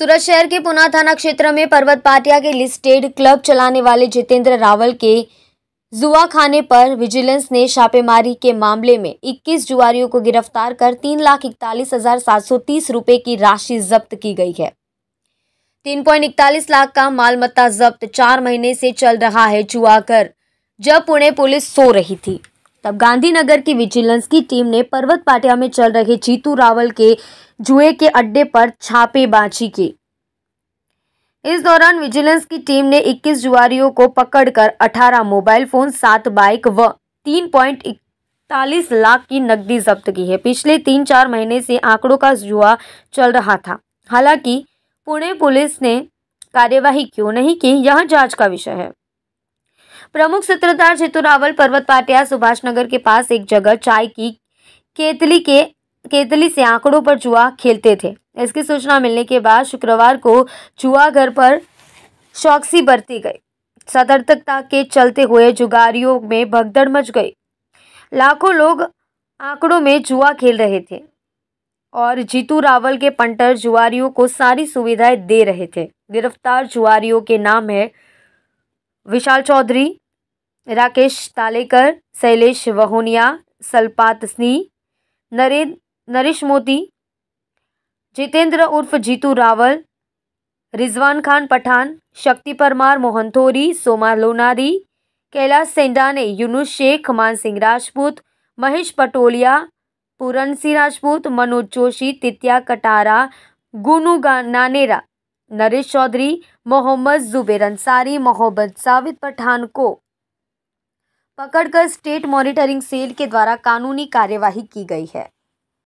सूरत शहर के पुना थाना क्षेत्र में पर्वत पाटिया के लिस्टेड क्लब चलाने वाले जितेंद्र रावल के जुआ खाने पर विजिलेंस ने छापेमारी के मामले में 21 जुआरियों को गिरफ्तार कर तीन लाख इकतालीस हजार सात सौ तीस रुपए की राशि जब्त की गई है तीन पॉइंट इकतालीस लाख का मालमत्ता जब्त चार महीने से चल रहा है जुआ कर जब पुणे पुलिस सो रही थी तब गांधीनगर की विजिलेंस की टीम ने पर्वत पाटिया में चल रहे जीतू रावल के जुए के अड्डे पर छापेबाजी की इस दौरान विजिलेंस की टीम ने 21 जुआरियों को पकड़कर 18 मोबाइल फोन सात बाइक व तीन पॉइंट इकतालीस लाख की नकदी जब्त की है पिछले तीन चार महीने से आंकड़ों का जुआ चल रहा था हालांकि पुणे पुलिस ने कार्यवाही क्यों नहीं की यह जांच का विषय है प्रमुख सूत्रधार जितू रावल पर्वत पाटिया सुभाष नगर के पास एक जगह चाय की केतली के केतली से आंकड़ों पर जुआ खेलते थे इसकी सूचना मिलने के बाद शुक्रवार को जुआ घर पर चौकसी बरती गई सतर्कता के चलते हुए जुगारियों में भगदड़ मच गई लाखों लोग आंकड़ों में जुआ खेल रहे थे और जीतू रावल के पंटर जुआरियों को सारी सुविधाएं दे रहे थे गिरफ्तार जुआरियों के नाम है विशाल चौधरी राकेश तालेकर शैलेश वहोनिया सलपात सिंह नरेंद्र नरेश मोदी जितेंद्र उर्फ जीतू रावल रिजवान खान पठान शक्ति परमार मोहनथोरी सोमा लोनारी कैलाश सेंडाने यूनुस शेख मान सिंह राजपूत महेश पटोलिया पूरन सिंह राजपूत मनोज जोशी तित्या कटारा गुनू नानेरा नरेश चौधरी मोहम्मद जुबेर अंसारी मोहम्मद साविद पठान को पकड़कर स्टेट मॉनिटरिंग सेल के द्वारा कानूनी कार्यवाही की गई है